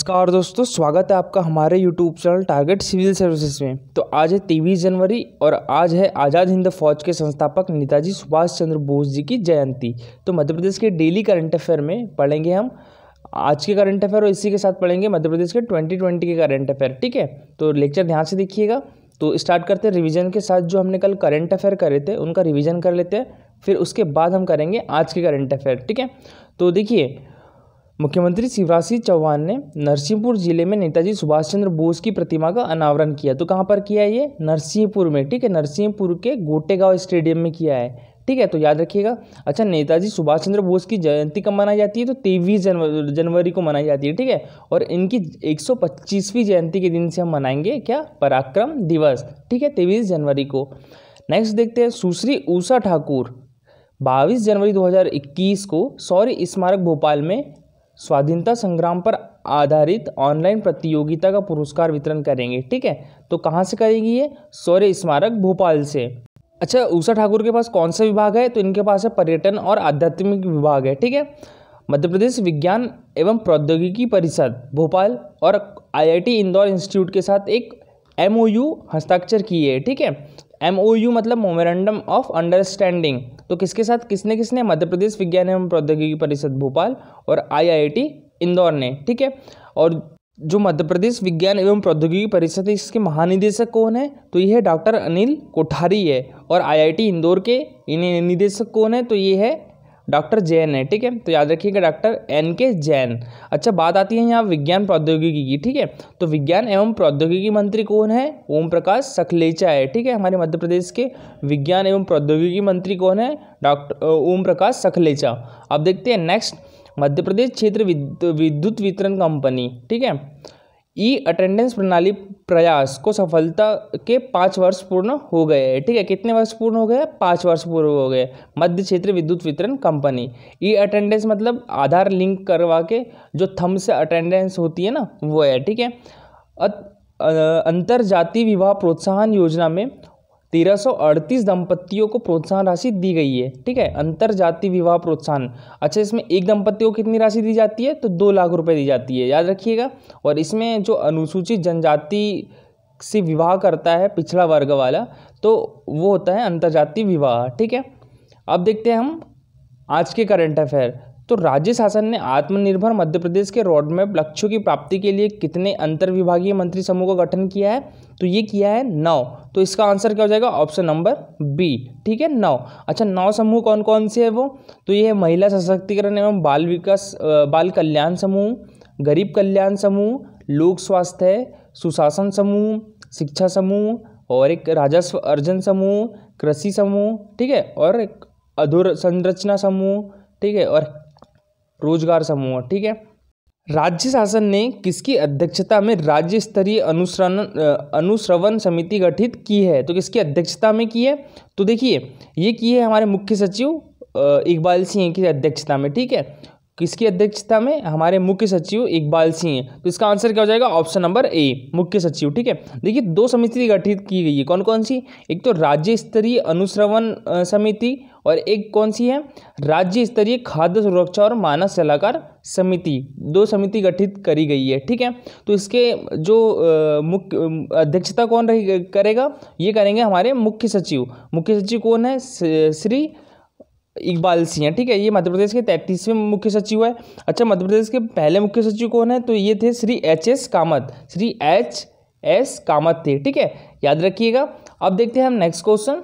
नमस्कार दोस्तों स्वागत है आपका हमारे YouTube channel target civil services में तो आज है तेईस जनवरी और आज है आज़ाद हिंद फौज के संस्थापक नेताजी सुभाष चंद्र बोस जी की जयंती तो मध्य प्रदेश के डेली करंट अफेयर में पढ़ेंगे हम आज के करंट अफेयर और इसी के साथ पढ़ेंगे मध्य प्रदेश के ट्वेंटी ट्वेंटी के करंट अफेयर ठीक है तो लेक्चर ध्यान से देखिएगा तो स्टार्ट करते हैं रिविज़न के साथ जो हमने कल करंट अफेयर करे थे उनका रिविज़न कर लेते हैं फिर उसके बाद हम करेंगे आज के करंट अफेयर ठीक है तो देखिए मुख्यमंत्री शिवराज सिंह चौहान ने नरसिंहपुर जिले में नेताजी सुभाष चंद्र बोस की प्रतिमा का अनावरण किया तो कहाँ पर किया है ये नरसिंहपुर में ठीक है नरसिंहपुर के गोटेगांव स्टेडियम में किया है ठीक है तो याद रखिएगा अच्छा नेताजी सुभाष चंद्र बोस की जयंती कब मनाई जाती है तो तेईस जनवरी जनवरी को मनाई जाती है ठीक है और इनकी एक जयंती के दिन से हम मनाएंगे क्या पराक्रम दिवस ठीक है तेईस जनवरी को नेक्स्ट देखते हैं सुश्री ऊषा ठाकुर बाईस जनवरी 2021 को सौर्य स्मारक भोपाल में स्वाधीनता संग्राम पर आधारित ऑनलाइन प्रतियोगिता का पुरस्कार वितरण करेंगे ठीक है तो कहाँ से करेगी ये सौर्य स्मारक भोपाल से अच्छा उषा ठाकुर के पास कौन सा विभाग है तो इनके पास है पर्यटन और आध्यात्मिक विभाग है ठीक है मध्य प्रदेश विज्ञान एवं प्रौद्योगिकी परिषद भोपाल और आईआईटी इंदौर इंस्टीट्यूट के साथ एक एमओयू हस्ताक्षर किए है ठीक है एम ओ यू मतलब मोमरेंडम ऑफ अंडरस्टैंडिंग तो किसके साथ किसने किसने मध्य प्रदेश विज्ञान एवं प्रौद्योगिकी परिषद भोपाल और आईआईटी इंदौर ने ठीक है और जो मध्य प्रदेश विज्ञान एवं प्रौद्योगिकी परिषद है इसके महानिदेशक कौन है तो ये है डॉक्टर अनिल कोठारी है और आईआईटी इंदौर के इन्हें निदेशक कौन है तो ये है डॉक्टर जैन है ठीक है तो याद रखिएगा डॉक्टर एन के जैन अच्छा बात आती है यहाँ विज्ञान प्रौद्योगिकी की ठीक है तो विज्ञान एवं प्रौद्योगिकी मंत्री कौन है ओम प्रकाश सखलेचा है ठीक है हमारे मध्य प्रदेश के विज्ञान एवं प्रौद्योगिकी मंत्री कौन है डॉक्टर ओम प्रकाश सखलेचा अब देखते हैं नेक्स्ट मध्य प्रदेश क्षेत्र विद्युत वितरण कंपनी ठीक है ई अटेंडेंस प्रणाली प्रयास को सफलता के पाँच वर्ष पूर्ण हो गए हैं ठीक है कितने वर्ष पूर्ण हो गए पाँच वर्ष पूर्ण हो गए मध्य क्षेत्र विद्युत वितरण कंपनी ई अटेंडेंस मतलब आधार लिंक करवा के जो थम से अटेंडेंस होती है ना वो है ठीक है अंतर जाति विवाह प्रोत्साहन योजना में 1338 दंपतियों को प्रोत्साहन राशि दी गई है ठीक है अंतर जाति विवाह प्रोत्साहन अच्छा इसमें एक दंपति को कितनी राशि दी जाती है तो दो लाख रुपए दी जाती है याद रखिएगा और इसमें जो अनुसूचित जनजाति से विवाह करता है पिछड़ा वर्ग वाला तो वो होता है अंतर विवाह ठीक है अब देखते हैं हम आज के करंट अफेयर तो राज्य शासन ने आत्मनिर्भर मध्य प्रदेश के रोडमैप लक्ष्यों की प्राप्ति के लिए कितने अंतर विभागीय मंत्री समूह का गठन किया है तो ये किया है नौ तो इसका आंसर क्या हो जाएगा ऑप्शन नंबर बी ठीक है नौ अच्छा नौ समूह कौन कौन से है वो तो ये है महिला सशक्तिकरण एवं बाल विकास बाल कल्याण समूह गरीब कल्याण समूह लोक स्वास्थ्य सुशासन समूह शिक्षा समूह और एक राजस्व अर्जन समूह कृषि समूह ठीक है और एक अधोर संरचना समूह ठीक है और रोजगार समूह ठीक है राज्य शासन ने किसकी अध्यक्षता में राज्य स्तरीय अनुश्रवण अनुश्रवण समिति गठित की है तो किसकी अध्यक्षता में की है तो देखिए ये की है हमारे मुख्य सचिव इकबाल सिंह की अध्यक्षता में ठीक है किसकी अध्यक्षता में हमारे मुख्य सचिव इकबाल सिंह तो इसका आंसर क्या हो जाएगा ऑप्शन नंबर ए मुख्य सचिव ठीक है देखिए दो समिति गठित की गई है कौन कौन सी एक तो राज्य स्तरीय अनुश्रवण समिति और एक कौन सी है राज्य स्तरीय खाद्य सुरक्षा और मानव सलाहकार समिति दो समिति गठित करी गई है ठीक है तो इसके जो मुख्य अध्यक्षता कौन रही करेगा ये करेंगे हमारे मुख्य सचिव मुख्य सचिव कौन है श्री इकबाल सिंह है ठीक है ये मध्य प्रदेश के तैंतीसवें मुख्य सचिव है अच्छा मध्य प्रदेश के पहले मुख्य सचिव कौन है तो ये थे Shri H S Kamat Shri H S Kamat थे ठीक है याद रखिएगा अब देखते हैं हम नेक्स्ट क्वेश्चन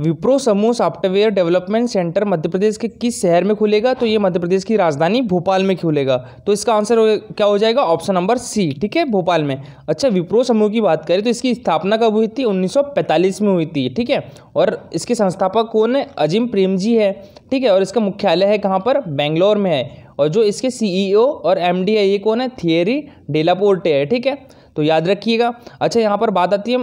विप्रो समूह software development centre Madhya Pradesh के किस शहर में खुलेगा तो ये मध्य प्रदेश की राजधानी भोपाल में खुलेगा तो इसका आंसर क्या हो जाएगा ऑप्शन नंबर सी ठीक है भोपाल में अच्छा विप्रो समूह की बात करें तो इसकी स्थापना कब हुई थी 1945 में हुई थी ठीक है और इसके संस्थापक कौन है अजिम प्रेम जी है ठीक है और इसका मुख्यालय है कहाँ पर बेंगलोर में है और जो इसके सी e और एम है ये कौन है थियरी डेलापोर्टे है ठीक है तो याद रखिएगा अच्छा यहाँ पर बात आती है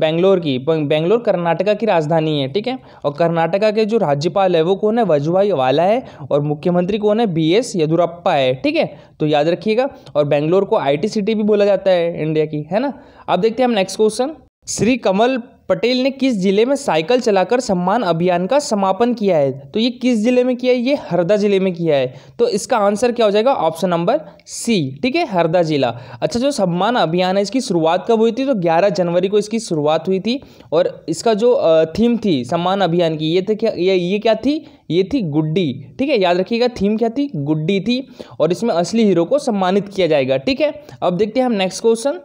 बेंगलोर की बेंगलोर कर्नाटका की राजधानी है ठीक है और कर्नाटका के जो राज्यपाल है वो कौन है वजुभाई वाला है और मुख्यमंत्री कौन है बी एस येदुरप्पा है ठीक है तो याद रखिएगा और बेंगलोर को आई सिटी भी बोला जाता है इंडिया की है ना अब देखते हैं हम नेक्स्ट क्वेश्चन श्री कमल पटेल ने किस जिले में साइकिल चलाकर सम्मान अभियान का समापन किया है तो ये किस जिले में किया है ये हरदा जिले में किया है तो इसका आंसर क्या हो जाएगा ऑप्शन नंबर सी ठीक है हरदा जिला अच्छा जो सम्मान अभियान है इसकी शुरुआत कब हुई थी तो ग्यारह जनवरी को इसकी शुरुआत हुई थी और इसका जो थीम थी सम्मान अभियान की ये थे क्या ये क्या थी ये थी गुड्डी ठीक है याद रखिएगा थीम क्या थी गुड्डी थी और इसमें असली हीरो को सम्मानित किया जाएगा ठीक है अब देखते हैं हम next question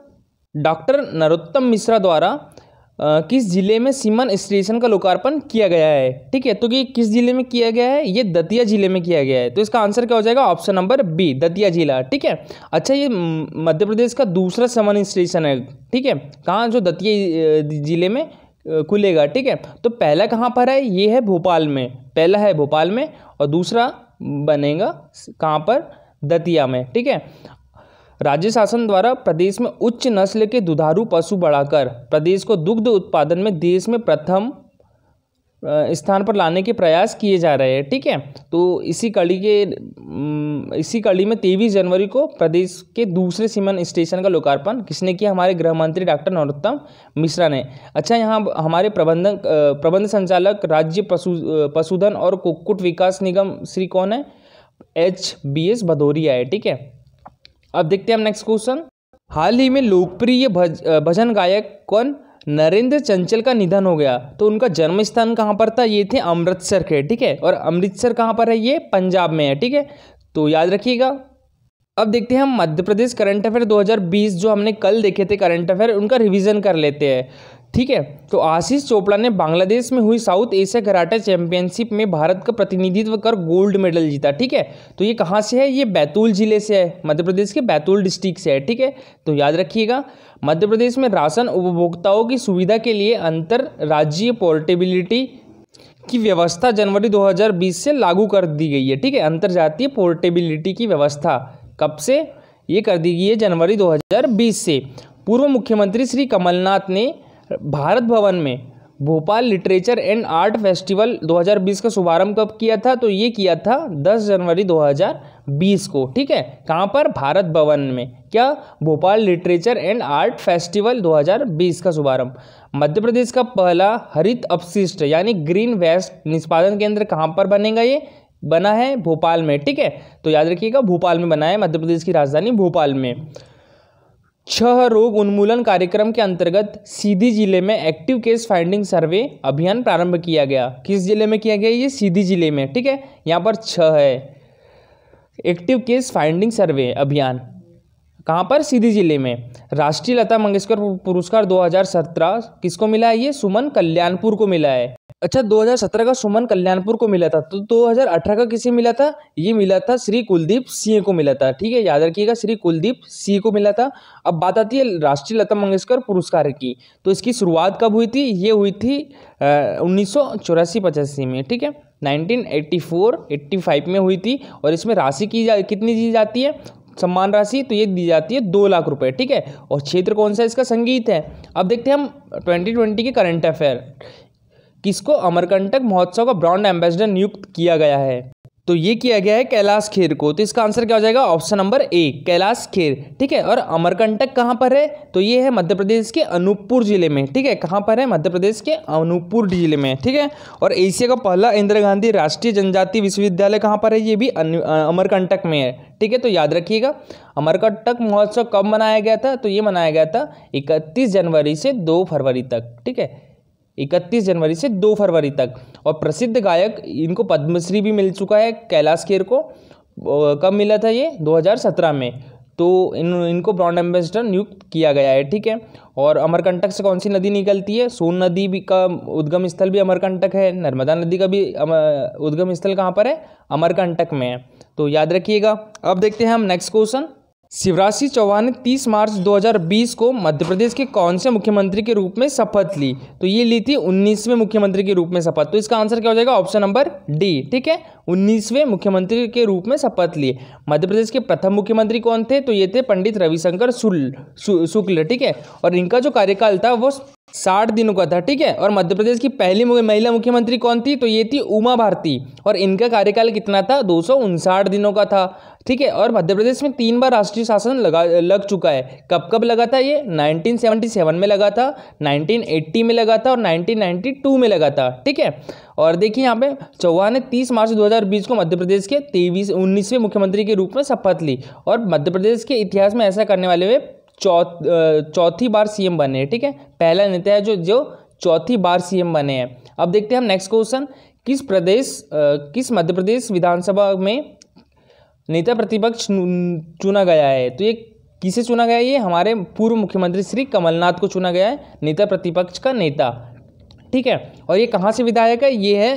doctor Narottam Mishra द्वारा किस ज़िले में सीमन स्टेशन का लोकार्पण किया गया है ठीक है तो कि किस ज़िले में किया गया है ये दतिया ज़िले में किया गया है तो इसका आंसर क्या हो जाएगा ऑप्शन नंबर बी दतिया ज़िला ठीक है अच्छा ये मध्य प्रदेश का दूसरा समन स्टेशन है ठीक है कहाँ जो दतिया ज़िले में खुलेगा ठीक है तो पहला कहाँ पर है ये है भोपाल में पहला है भोपाल में और दूसरा बनेगा कहाँ पर दतिया में ठीक है राज्य शासन द्वारा प्रदेश में उच्च नस्ल के दुधारू पशु बढ़ाकर प्रदेश को दुग्ध उत्पादन में देश में प्रथम स्थान पर लाने के प्रयास किए जा रहे हैं ठीक है तो इसी कड़ी के इसी कड़ी में तेईस जनवरी को प्रदेश के दूसरे सीमन स्टेशन का लोकार्पण किसने किया हमारे गृह मंत्री डॉक्टर नरोत्तम मिश्रा ने अच्छा यहाँ हमारे प्रबंधक प्रबंध संचालक राज्य पशु पशुधन और कुक्कुट विकास निगम श्री कौन है एच बी एस भदौरिया है ठीक है अब देखते हैं हम नेक्स्ट क्वेश्चन हाल ही में लोकप्रिय भज, भजन गायक कौन नरेंद्र चंचल का निधन हो गया तो उनका जन्म स्थान कहाँ पर था ये थे अमृतसर के ठीक है और अमृतसर कहाँ पर है ये पंजाब में है ठीक है तो याद रखिएगा अब देखते हैं हम मध्य प्रदेश करंट अफेयर 2020 जो हमने कल देखे थे करंट अफेयर उनका रिवीजन कर लेते हैं ठीक है तो आशीष चोपड़ा ने बांग्लादेश में हुई साउथ एशिया कराटे चैंपियनशिप में भारत का प्रतिनिधित्व कर गोल्ड मेडल जीता ठीक है तो ये कहाँ से है ये बैतूल जिले से है मध्य प्रदेश के बैतूल डिस्ट्रिक्ट से है ठीक है तो याद रखिएगा मध्य प्रदेश में राशन उपभोक्ताओं की सुविधा के लिए अंतर पोर्टेबिलिटी की व्यवस्था जनवरी 2020 से लागू कर दी गई है ठीक है अंतर्जातीय पोर्टेबिलिटी की व्यवस्था कब से ये कर दी गई है जनवरी 2020 से पूर्व मुख्यमंत्री श्री कमलनाथ ने भारत भवन में Bhopal literature and art festival 2020 का शुभारंभ कब किया था तो ये किया था 10 जनवरी 2020 को ठीक है कहाँ पर भारत भवन में क्या Bhopal literature and art festival 2020 का शुभारंभ मध्य प्रदेश का पहला हरित अपशिष्ट यानी ग्रीन वेस्ट निष्पादन केंद्र कहाँ पर बनेगा ये बना है भोपाल में ठीक है तो याद रखिएगा भोपाल में बना है मध्य प्रदेश की राजधानी भोपाल में छह रोग उन्मूलन कार्यक्रम के अंतर्गत सीधी जिले में एक्टिव केस फाइंडिंग सर्वे अभियान प्रारंभ किया गया किस जिले में किया गया ये सीधी जिले में ठीक है यहाँ पर छह है एक्टिव केस फाइंडिंग सर्वे अभियान कहाँ पर सीधी जिले में राष्ट्रीय लता मंगेशकर पुरस्कार 2017 किसको मिला है ये सुमन कल्याणपुर को मिला है अच्छा 2017 का सुमन कल्याणपुर को मिला था तो 2018 का किसे मिला था ये मिला था श्री कुलदीप सिंह को मिला था ठीक है याद रखिएगा श्री कुलदीप सिंह को मिला था अब बात आती है राष्ट्रीय लता मंगेशकर पुरस्कार की तो इसकी शुरुआत कब हुई थी ये हुई थी उन्नीस सौ में ठीक है 1984 85 में हुई थी और इसमें राशि की जा कितनी दी जाती है सम्मान राशि तो ये दी जाती है दो लाख रुपए ठीक है और क्षेत्र कौन सा इसका संगीत है अब देखते हैं हम 2020 के करंट अफेयर किसको अमरकंटक महोत्सव का ब्रांड एम्बेसडर नियुक्त किया गया है तो ये किया गया है कैलाश खेर को तो इसका आंसर क्या हो जाएगा option number A Kailash Kher ठीक है और अमरकंटक कहाँ पर है तो ये है मध्य प्रदेश के अनूपपुर जिले में ठीक है कहाँ पर है मध्य प्रदेश के अनूपपुर जिले में ठीक है और एशिया का पहला इंदिरा गांधी राष्ट्रीय जनजाति विश्वविद्यालय कहाँ पर है ये भी अमरकंटक में है ठीक है तो याद रखिएगा अमरकंटक महोत्सव कब मनाया गया था तो ये मनाया गया था इकतीस जनवरी से दो फरवरी तक ठीक है इकतीस जनवरी से दो फरवरी तक और प्रसिद्ध गायक इनको पद्मश्री भी मिल चुका है कैलाश खेर को कब मिला था ये 2017 में तो इन इनको ब्रांड एम्बेसडर नियुक्त किया गया है ठीक है और अमरकंटक से कौन सी नदी निकलती है सोन नदी भी का उद्गम स्थल भी अमरकंटक है नर्मदा नदी का भी उद्गम स्थल कहाँ पर है अमरकंटक में है तो याद रखिएगा अब देखते हैं हम नेक्स्ट क्वेश्चन शिवराज सिंह चौहान ने 30 मार्च 2020 को मध्य प्रदेश के कौन से मुख्यमंत्री के रूप में शपथ ली तो ये ली थी 19वें मुख्यमंत्री के रूप में शपथ तो इसका आंसर क्या हो जाएगा ऑप्शन नंबर डी ठीक है उन्नीसवें मुख्यमंत्री के रूप में शपथ लिए मध्य प्रदेश के प्रथम मुख्यमंत्री कौन थे तो ये थे पंडित रविशंकर शुक्ल ठीक है और इनका जो कार्यकाल था वो साठ दिनों का था ठीक है और मध्य प्रदेश की पहली महिला मुख्यमंत्री कौन थी तो ये थी उमा भारती और इनका कार्यकाल कितना था दो दिनों का था ठीक है और मध्य प्रदेश में तीन बार राष्ट्रीय शासन लगा लग चुका है कब कब लगा था ये 1977 में लगा था 1980 में लगा था और 1992 में लगा था ठीक है और देखिए यहाँ पे चौहान ने तीस मार्च 2020 को मध्य प्रदेश के तेईस उन्नीसवें मुख्यमंत्री के रूप में शपथ ली और मध्य प्रदेश के इतिहास में ऐसा करने वाले वे चौथ चौथी बार सीएम बने ठीक है पहला नेता है जो जो चौथी बार सीएम बने हैं अब देखते हैं हम नेक्स्ट क्वेश्चन किस प्रदेश किस मध्य प्रदेश विधानसभा में नेता प्रतिपक्ष चुना गया है तो ये किसे चुना गया ये हमारे पूर्व मुख्यमंत्री श्री कमलनाथ को चुना गया है नेता प्रतिपक्ष का नेता ठीक है और ये कहाँ से विधायक है ये है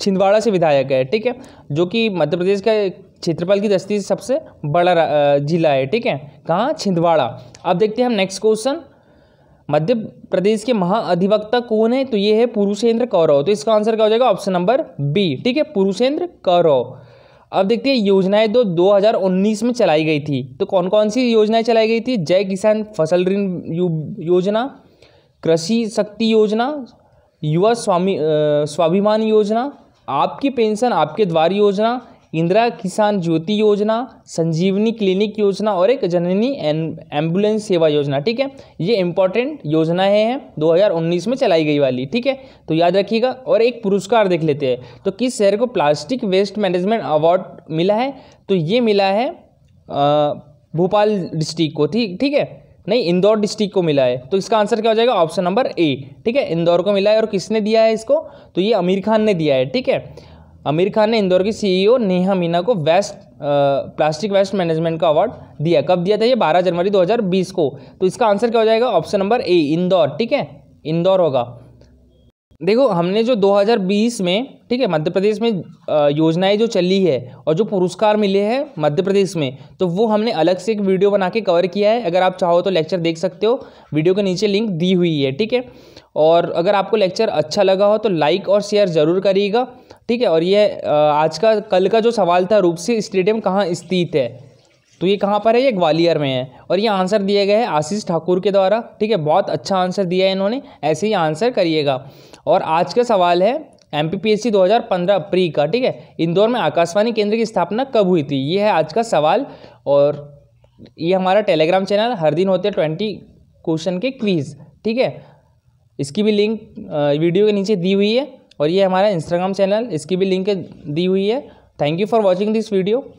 छिंदवाड़ा से विधायक है ठीक है जो कि मध्य प्रदेश का क्षेत्रपाल की दृष्टि से सबसे बड़ा जिला है ठीक है कहाँ छिंदवाड़ा अब देखते हैं हम नेक्स्ट क्वेश्चन मध्य प्रदेश के महाअधिवक्ता कौन है तो ये है पुरुषेंद्र कौरव तो इसका आंसर क्या हो जाएगा ऑप्शन नंबर बी ठीक है पुरुषेंद्र कौरव अब देखते हैं योजनाएं तो 2019 में चलाई गई थी तो कौन कौन सी योजनाएं चलाई गई थी जय किसान फसल ऋण योजना कृषि शक्ति योजना युवा स्वामी स्वाभिमान योजना आपकी पेंशन आपके द्वार योजना इंदिरा किसान ज्योति योजना संजीवनी क्लिनिक योजना और एक जननी एम्बुलेंस सेवा योजना ठीक है ये इंपॉर्टेंट योजनाएँ हैं 2019 में चलाई गई वाली ठीक है तो याद रखिएगा और एक पुरस्कार देख लेते हैं तो किस शहर को प्लास्टिक वेस्ट मैनेजमेंट अवार्ड मिला है तो ये मिला है भोपाल डिस्ट्रिक्ट को ठीक ठीक है नहीं इंदौर डिस्ट्रिक्ट को मिला है तो इसका आंसर क्या हो जाएगा ऑप्शन नंबर ए ठीक है इंदौर को मिला है और किसने दिया है इसको तो ये आमिर खान ने दिया है ठीक है आमिर खान ने इंदौर की सीईओ e नेहा मीना को वेस्ट प्लास्टिक वेस्ट मैनेजमेंट का अवार्ड दिया कब दिया था ये बारह जनवरी दो को तो इसका आंसर क्या हो जाएगा ऑप्शन नंबर ए इंदौर ठीक है इंदौर होगा देखो हमने जो 2020 में ठीक है मध्य प्रदेश में योजनाएं जो चली है और जो पुरस्कार मिले हैं मध्य प्रदेश में तो वो हमने अलग से एक वीडियो बना के कवर किया है अगर आप चाहो तो लेक्चर देख सकते हो वीडियो के नीचे लिंक दी हुई है ठीक है और अगर आपको लेक्चर अच्छा लगा हो तो लाइक और शेयर ज़रूर करिएगा ठीक है और ये आज का कल का जो सवाल था रूप से स्टेडियम कहाँ स्थित है तो ये कहाँ पर है ये ग्वालियर में है और ये आंसर दिया गया है आशीष ठाकुर के द्वारा ठीक है बहुत अच्छा आंसर दिया है इन्होंने ऐसे ही आंसर करिएगा और आज का सवाल है M P P S C दो हज़ार पंद्रह प्री का ठीक है इंदौर में आकाशवाणी केंद्र की स्थापना कब हुई थी ये है आज का सवाल और ये हमारा टेलीग्राम चैनल हर दिन होते हैं ट्वेंटी क्वेश्चन के क्वीज़ ठीक है इसकी भी लिंक वीडियो के नीचे दी हुई है और ये हमारा इंस्टाग्राम चैनल इसकी भी लिंक दी हुई है thank you for watching this video